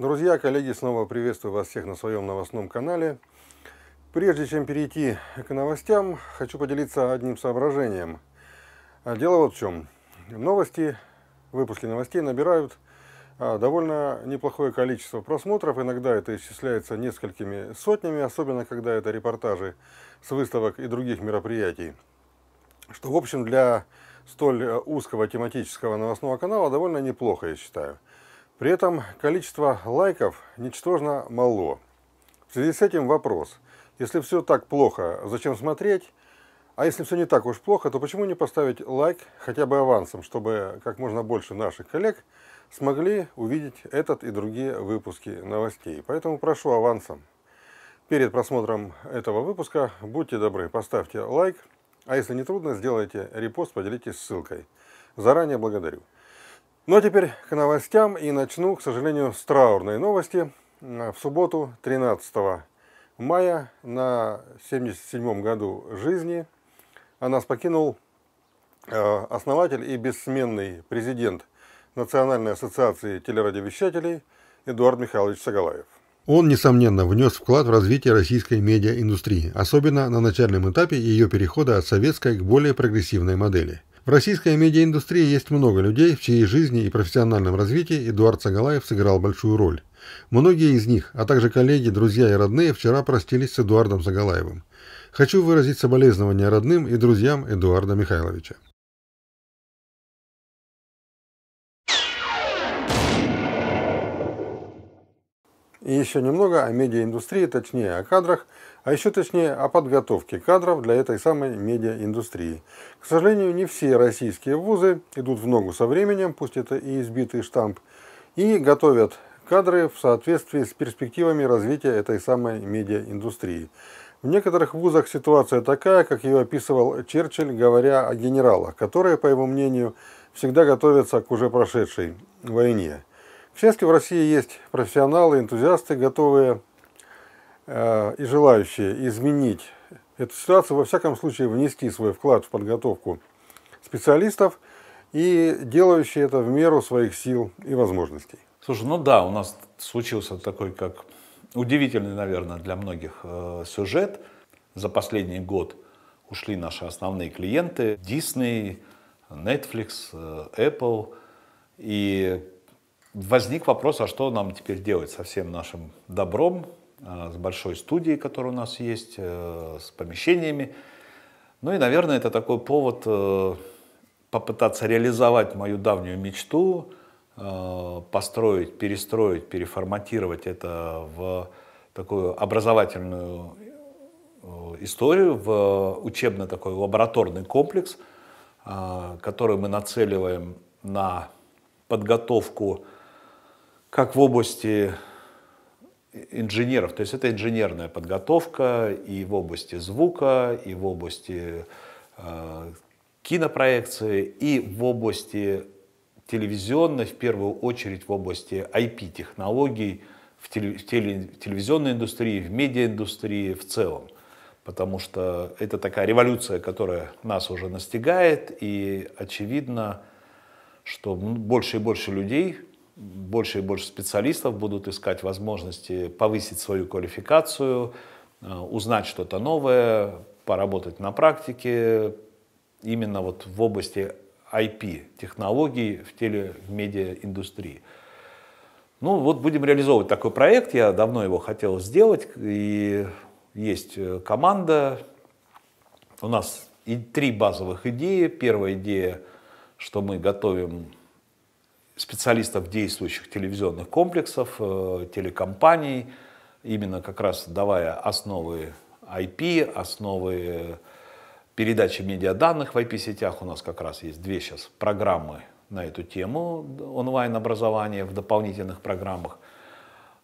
Друзья, коллеги, снова приветствую вас всех на своем новостном канале. Прежде чем перейти к новостям, хочу поделиться одним соображением. А, дело вот в чем. Новости, выпуски новостей набирают а, довольно неплохое количество просмотров. Иногда это исчисляется несколькими сотнями, особенно когда это репортажи с выставок и других мероприятий. Что, в общем, для столь э, узкого тематического новостного канала довольно неплохо, я считаю. При этом количество лайков ничтожно мало. В связи с этим вопрос. Если все так плохо, зачем смотреть? А если все не так уж плохо, то почему не поставить лайк хотя бы авансом, чтобы как можно больше наших коллег смогли увидеть этот и другие выпуски новостей. Поэтому прошу авансом. Перед просмотром этого выпуска будьте добры, поставьте лайк, а если не трудно, сделайте репост, поделитесь ссылкой. Заранее благодарю. Ну а теперь к новостям и начну, к сожалению, с траурной новости. В субботу 13 мая на 77-м году жизни а нас покинул э, основатель и бессменный президент Национальной ассоциации телерадиовещателей Эдуард Михайлович Сагалаев. Он, несомненно, внес вклад в развитие российской медиаиндустрии, особенно на начальном этапе ее перехода от советской к более прогрессивной модели – в российской медиаиндустрии есть много людей, в чьей жизни и профессиональном развитии Эдуард Сагалаев сыграл большую роль. Многие из них, а также коллеги, друзья и родные вчера простились с Эдуардом Загалаевым. Хочу выразить соболезнования родным и друзьям Эдуарда Михайловича. И еще немного о медиаиндустрии, точнее о кадрах – а еще точнее о подготовке кадров для этой самой медиаиндустрии. К сожалению, не все российские вузы идут в ногу со временем, пусть это и избитый штамп, и готовят кадры в соответствии с перспективами развития этой самой медиаиндустрии. В некоторых вузах ситуация такая, как ее описывал Черчилль, говоря о генералах, которые, по его мнению, всегда готовятся к уже прошедшей войне. К счастью, в России есть профессионалы, энтузиасты, готовые Э, и желающие изменить эту ситуацию, во всяком случае, внести свой вклад в подготовку специалистов и делающие это в меру своих сил и возможностей. Слушай, ну да, у нас случился такой, как удивительный, наверное, для многих э, сюжет. За последний год ушли наши основные клиенты Disney, Netflix, э, Apple. И возник вопрос, а что нам теперь делать со всем нашим добром, Э, с большой студией, которая у нас есть, э, с помещениями. Ну и, наверное, это такой повод э, попытаться реализовать мою давнюю мечту, построить, перестроить, переформатировать это в такую образовательную историю, в учебно такой лабораторный комплекс, который мы нацеливаем на подготовку как в области инженеров. То есть это инженерная подготовка и в области звука, и в области э, кинопроекции, и в области телевизионной, в первую очередь в области IP-технологий, в, теле, в, теле, в телевизионной индустрии, в медиаиндустрии в целом. Потому что это такая революция, которая нас уже настигает, и очевидно, что ну, больше и больше людей больше и больше специалистов будут искать возможности повысить свою квалификацию, э, узнать что-то новое, поработать на практике именно вот в области IP, технологий в теле, в медиа-индустрии. Ну вот будем реализовывать такой проект, я давно его хотел сделать, и есть э, команда, у нас и три базовых идеи. Первая идея, что мы готовим специалистов действующих телевизионных комплексов, э, телекомпаний, именно как раз давая основы IP, основы передачи медиаданных в IP-сетях. У нас как раз есть две сейчас программы на эту тему онлайн-образования в дополнительных программах.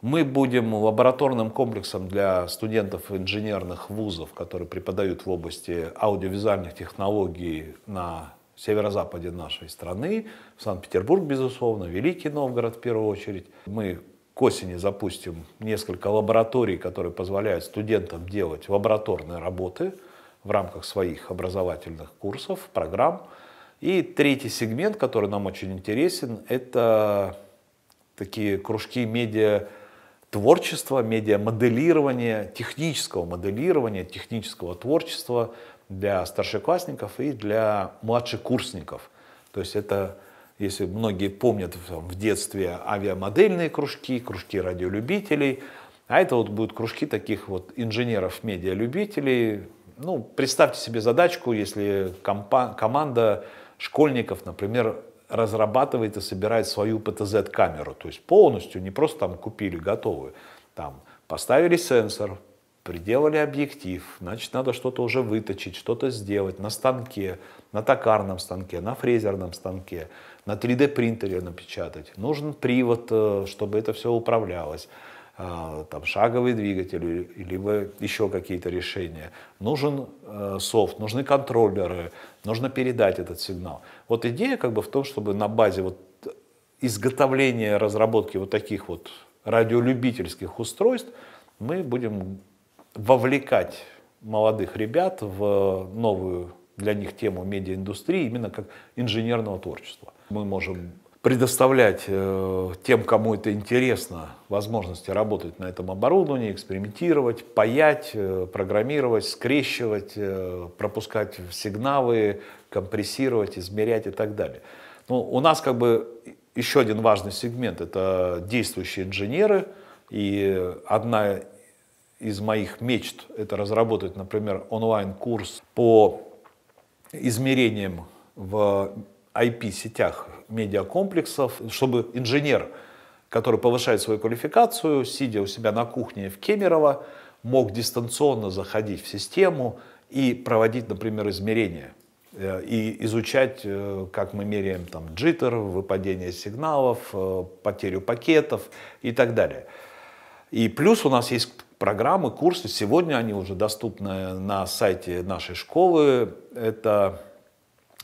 Мы будем лабораторным комплексом для студентов инженерных вузов, которые преподают в области аудиовизуальных технологий на северо-западе нашей страны, Санкт-Петербург, безусловно, Великий Новгород в первую очередь. Мы к осени запустим несколько лабораторий, которые позволяют студентам делать лабораторные работы в рамках своих образовательных курсов, программ. И третий сегмент, который нам очень интересен, это такие кружки медиа творчества, медиа моделирования технического моделирования, технического творчества, для старшеклассников и для младших курсников. То есть это, если многие помнят в детстве авиамодельные кружки, кружки радиолюбителей, а это вот будут кружки таких вот инженеров-медиалюбителей. Ну, представьте себе задачку, если компа- команда школьников, например, разрабатывает и собирает свою ПТЗ-камеру. То есть полностью, не просто там купили готовую, там поставили сенсор, Приделали объектив, значит, надо что-то уже выточить, что-то сделать на станке, на токарном станке, на фрезерном станке, на 3D принтере напечатать. Нужен привод, э, чтобы это все управлялось э, там, шаговый двигатель, либо еще какие-то решения. Нужен э, софт, нужны контроллеры, нужно передать этот сигнал. Вот идея как бы в том, чтобы на базе вот изготовления, разработки вот таких вот радиолюбительских устройств мы будем вовлекать молодых ребят в новую для них тему медиаиндустрии, именно как инженерного творчества. Мы можем предоставлять э, тем, кому это интересно, возможности работать на этом оборудовании, экспериментировать, паять, э, программировать, скрещивать, э, пропускать сигналы, компрессировать, измерять и так далее. Ну, у нас как бы еще один важный сегмент – это действующие инженеры, и одна из моих мечт это разработать, например, онлайн-курс по измерениям в IP-сетях медиакомплексов, чтобы инженер, который повышает свою квалификацию, сидя у себя на кухне в Кемерово, мог дистанционно заходить в систему и проводить, например, измерения э, и изучать, э, как мы меряем там джиттер, выпадение сигналов, э, потерю пакетов и так далее. И плюс у нас есть программы, курсы. Сегодня они уже доступны на сайте нашей школы. Это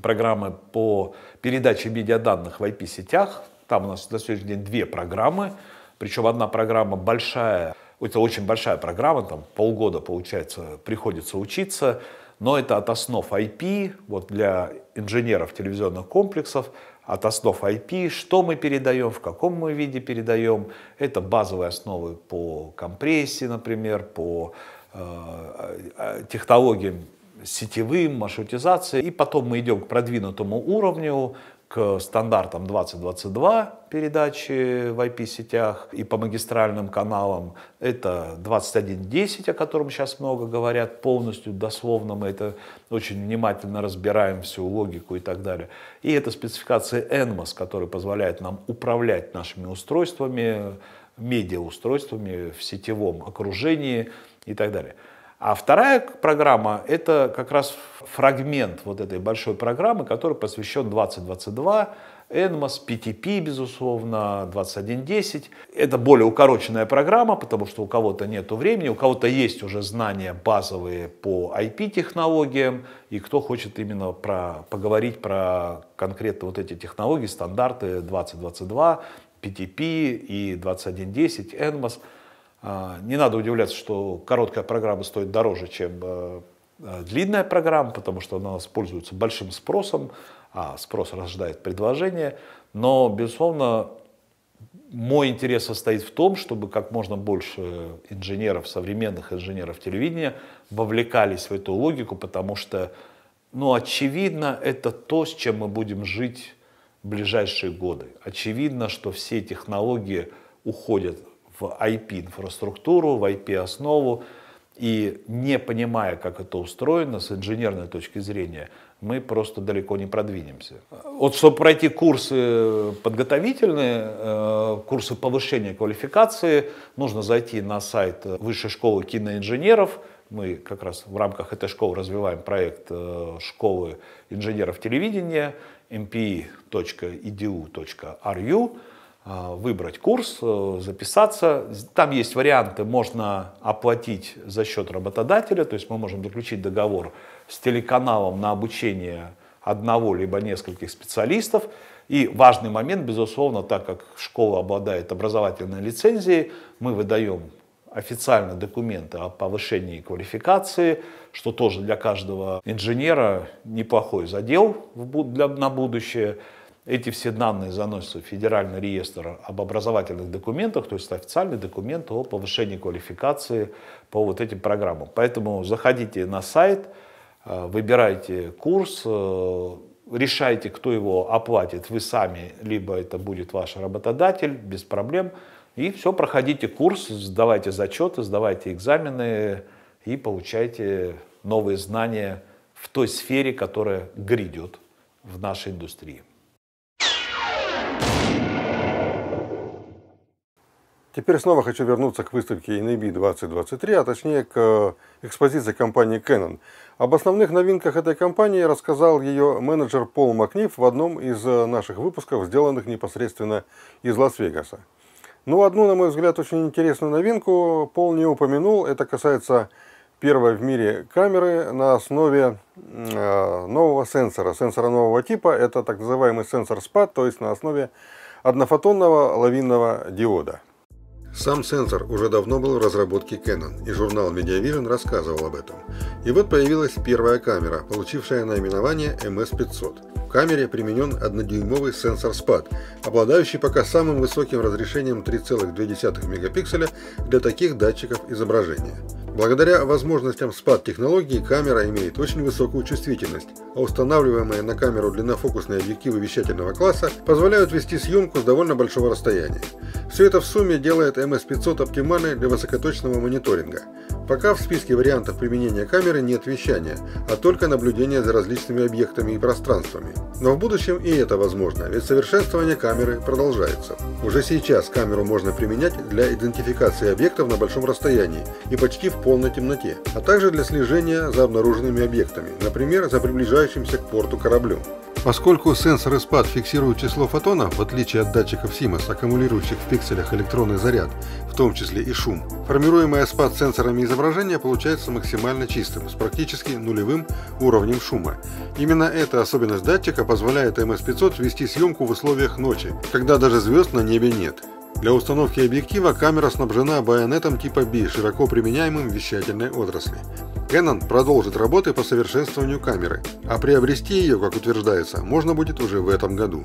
программы по передаче медиаданных в IP-сетях. Там у нас на сегодняшний день две программы. Причем одна программа большая, это очень большая программа, там полгода, получается, приходится учиться но это от основ IP, вот для инженеров телевизионных комплексов, от основ IP, что мы передаем, в каком мы виде передаем. Это базовые основы по компрессии, например, по э, э технологиям сетевым, маршрутизации. И потом мы идем к продвинутому уровню, к стандартам 2022 передачи в IP-сетях и по магистральным каналам. Это 2110, о котором сейчас много говорят, полностью дословно мы это очень внимательно разбираем, всю логику и так далее. И это спецификация NMOS, которая позволяет нам управлять нашими устройствами, медиаустройствами в сетевом окружении и так далее. А вторая программа – это как раз фрагмент вот этой большой программы, который посвящен 2022, Энмос, PTP, безусловно, 2110. Это более укороченная программа, потому что у кого-то нет времени, у кого-то есть уже знания базовые по IP-технологиям, и кто хочет именно про, поговорить про конкретно вот эти технологии, стандарты 2022, PTP и 2110, Энмос – а, не надо удивляться, что короткая программа стоит дороже, чем э, э, длинная программа, потому что она используется большим спросом, а спрос рождает предложение. Но, безусловно, мой интерес состоит в том, чтобы как можно больше инженеров, современных инженеров телевидения вовлекались в эту логику, потому что, ну, очевидно, это то, с чем мы будем жить в ближайшие годы. Очевидно, что все технологии уходят в IP-инфраструктуру, в IP-основу, и не понимая, как это устроено с инженерной точки зрения, мы просто далеко не продвинемся. Вот чтобы пройти курсы подготовительные, э, курсы повышения квалификации, нужно зайти на сайт Высшей школы киноинженеров. Мы как раз в рамках этой школы развиваем проект э, школы инженеров телевидения mpi.edu.ru. Эм а, выбрать курс, э, записаться. Там есть варианты, можно оплатить за счет работодателя, то есть мы можем заключить договор с телеканалом на обучение одного либо нескольких специалистов. И важный момент, безусловно, так как школа обладает образовательной лицензией, мы выдаем официально документы о повышении квалификации, что тоже для каждого инженера неплохой задел для, на будущее. Эти все данные заносятся в Федеральный реестр об образовательных документах, то есть официальный документ о повышении квалификации по вот этим программам. Поэтому заходите на сайт, э, выбирайте курс, э, решайте, кто его оплатит, вы сами, либо это будет ваш работодатель, без проблем. И все, проходите курс, сдавайте зачеты, сдавайте экзамены и получайте новые знания в той сфере, которая грядет в нашей индустрии. Теперь снова хочу вернуться к выставке NAB 2023, а точнее к э, экспозиции компании Canon. Об основных новинках этой компании рассказал ее менеджер Пол Макниф в одном из э, наших выпусков, сделанных непосредственно из Лас-Вегаса. Ну, одну, на мой взгляд, очень интересную новинку Пол не упомянул. Это касается первой в мире камеры на основе э, нового сенсора, сенсора нового типа. Это так называемый сенсор SPAD, то есть на основе однофотонного лавинного диода. Сам сенсор уже давно был в разработке Canon, и журнал Медиавижн рассказывал об этом. И вот появилась первая камера, получившая наименование MS500. В камере применен однодюймовый сенсор SPAD, обладающий пока самым высоким разрешением 3,2 мегапикселя для таких датчиков изображения. Благодаря возможностям спад технологии камера имеет очень высокую чувствительность, а устанавливаемые на камеру длиннофокусные объективы вещательного класса позволяют вести съемку с довольно большого расстояния. Все это в сумме делает MS500 оптимальной для высокоточного мониторинга. Пока в списке вариантов применения камеры нет вещания, а только наблюдение за различными объектами и пространствами. Но в будущем и это возможно, ведь совершенствование камеры продолжается. Уже сейчас камеру можно применять для идентификации объектов на большом расстоянии и почти в полной темноте, а также для слежения за обнаруженными объектами, например, за приближающимся к порту кораблем. Поскольку сенсор SPAD фиксирует число фотонов, в отличие от датчиков CMOS, аккумулирующих в пикселях электронный заряд, в том числе и шум, формируемое SPAD сенсорами изображение получается максимально чистым, с практически нулевым уровнем шума. Именно эта особенность датчика позволяет MS-500 вести съемку в условиях ночи, когда даже звезд на небе нет. Для установки объектива камера снабжена байонетом типа B, широко применяемым в вещательной отрасли. Canon продолжит работы по совершенствованию камеры, а приобрести ее, как утверждается, можно будет уже в этом году.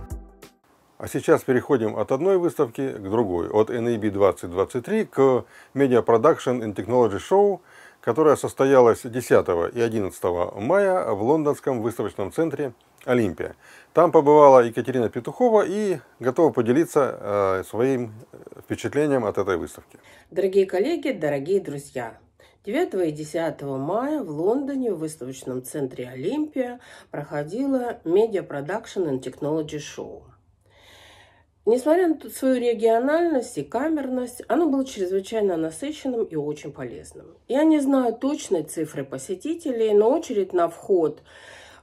А сейчас переходим от одной выставки к другой, от NAB 2023 к Media Production and Technology Show, которая состоялась 10 и 11 мая в лондонском выставочном центре Олимпия. Там побывала Екатерина Петухова и готова поделиться э, своим э, впечатлением от этой выставки. Дорогие коллеги, дорогие друзья, 9 и 10 мая в Лондоне в выставочном центре «Олимпия» проходила Media Production and Technology Show. Несмотря на свою региональность и камерность, оно было чрезвычайно насыщенным и очень полезным. Я не знаю точной цифры посетителей, но очередь на вход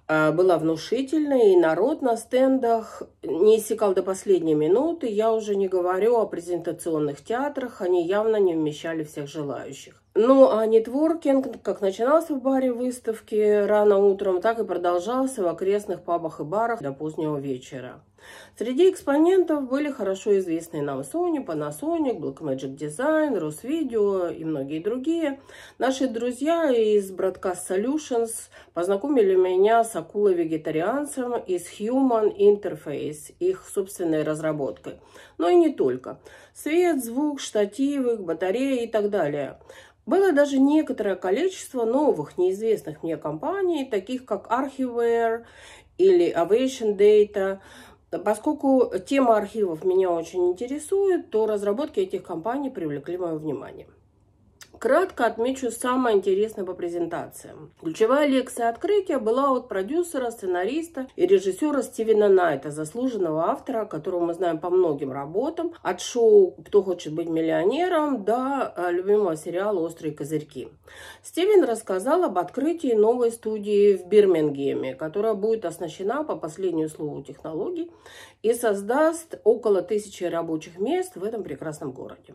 а, была внушительной, и народ на стендах не иссякал до последней минуты. Я уже не говорю о презентационных театрах, они явно не вмещали всех желающих. Ну, а нетворкинг как начинался в баре выставки рано утром, так и продолжался в окрестных пабах и барах до позднего вечера. Среди экспонентов были хорошо известные нам Sony, Panasonic, Blackmagic Design, Росвидео и многие другие. Наши друзья из Broadcast Solutions познакомили меня с акулой-вегетарианцем из Human Interface, их собственной разработкой. Но и не только. Свет, звук, штативы, батареи и так далее. Было даже некоторое количество новых, неизвестных мне компаний, таких как Archivware или Avation Data, Поскольку тема архивов меня очень интересует, то разработки этих компаний привлекли мое внимание. Кратко отмечу самое интересное по презентациям. Ключевая лекция открытия была от продюсера, сценариста и режиссера Стивена Найта, заслуженного автора, которого мы знаем по многим работам, от шоу «Кто хочет быть миллионером» до э, любимого сериала «Острые козырьки». Стивен рассказал об открытии новой студии в Бирмингеме, которая будет оснащена по последнему слову технологий и создаст около тысячи рабочих мест в этом прекрасном городе.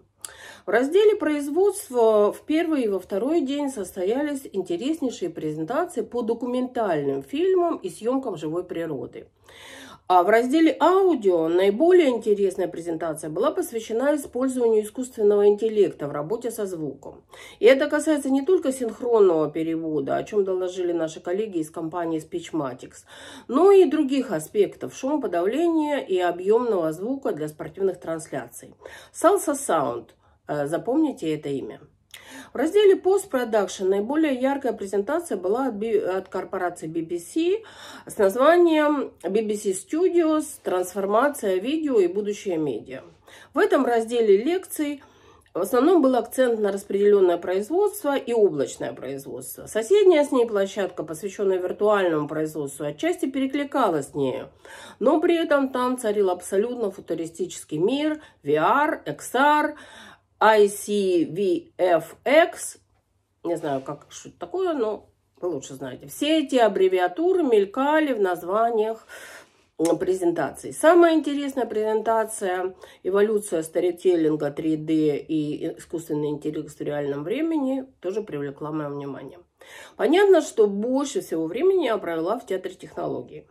В разделе производства в первый и во второй день состоялись интереснейшие презентации по документальным фильмам и съемкам живой природы. А в разделе «Аудио» наиболее интересная презентация была посвящена использованию искусственного интеллекта в работе со звуком. И это касается не только синхронного перевода, о чем доложили наши коллеги из компании Speechmatics, но и других аспектов шумоподавления и объемного звука для спортивных трансляций. Salsa Sound. Э, запомните это имя. В разделе «Постпродакшн» наиболее яркая презентация была от, от корпорации BBC с названием «BBC Studios. Трансформация видео и будущее медиа». В этом разделе лекций в основном был акцент на распределенное производство и облачное производство. Соседняя с ней площадка, посвященная виртуальному производству, отчасти перекликалась с нею. Но при этом там царил абсолютно футуристический мир, VR, XR – ICVFX, не знаю, как, что это такое, но вы лучше знаете. Все эти аббревиатуры мелькали в названиях презентаций. Самая интересная презентация «Эволюция старителлинга 3D и искусственный интеллект в реальном времени» тоже привлекла мое внимание. Понятно, что больше всего времени я провела в театре технологий.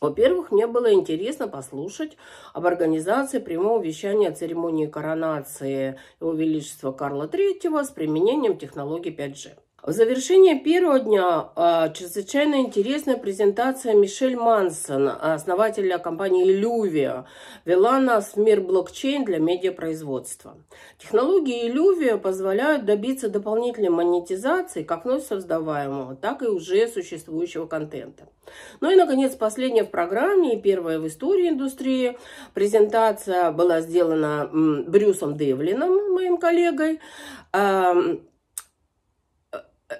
Во-первых, мне было интересно послушать об организации прямого вещания церемонии коронации Его Величества Карла III с применением технологии 5G. В завершение первого дня а, чрезвычайно интересная презентация Мишель Мансон, основателя компании Illuvia, вела нас в мир блокчейн для медиапроизводства. Технологии Illuvia позволяют добиться дополнительной монетизации как вновь создаваемого, так и уже существующего контента. Ну и, наконец, последняя в программе и первая в истории индустрии презентация была сделана Брюсом Девлином, моим коллегой,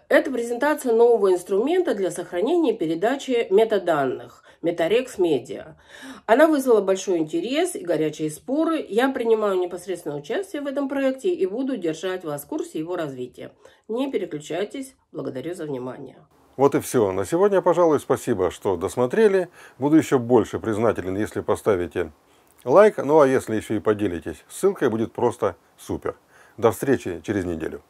это презентация нового инструмента для сохранения и передачи метаданных Metarex Media. Она вызвала большой интерес и горячие споры. Я принимаю непосредственное участие в этом проекте и буду держать вас в курсе его развития. Не переключайтесь. Благодарю за внимание. Вот и все. На сегодня, пожалуй, спасибо, что досмотрели. Буду еще больше признателен, если поставите лайк. Ну а если еще и поделитесь, ссылкой будет просто супер. До встречи через неделю.